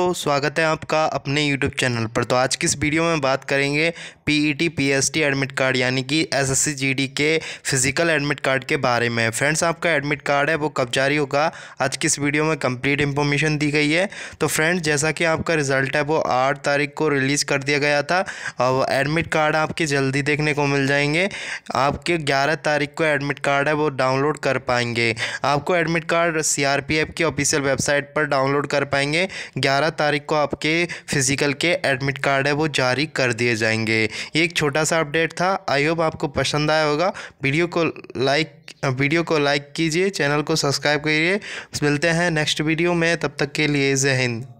दोस्तों स्वागत है आपका अपने YouTube चैनल पर तो आज की इस वीडियो में बात करेंगे एस टी एडमिट कार्ड यानी कि जी डी के फिजिकल एडमिट कार्ड के बारे में फ्रेंड्स आपका एडमिट कार्ड है वो कब जारी होगा आज की इस वीडियो में कंप्लीट इन्फॉर्मेशन दी गई है तो फ्रेंड्स जैसा कि आपका रिजल्ट है वो आठ तारीख को रिलीज़ कर दिया गया था और एडमिट कार्ड आपके जल्दी देखने को मिल जाएंगे आपके ग्यारह तारीख को एडमिट कार्ड है वो डाउनलोड कर पाएंगे आपको एडमिट कार्ड सी की ऑफिशियल वेबसाइट पर डाउनलोड कर पाएंगे ग्यारह तारीख को आपके फ़िज़िकल के एडमिट कार्ड है वो जारी कर दिए जाएंगे ये एक छोटा सा अपडेट था आई होप आपको पसंद आया होगा वीडियो को लाइक वीडियो को लाइक कीजिए चैनल को सब्सक्राइब करिए मिलते हैं नेक्स्ट वीडियो में तब तक के लिए जय हिंद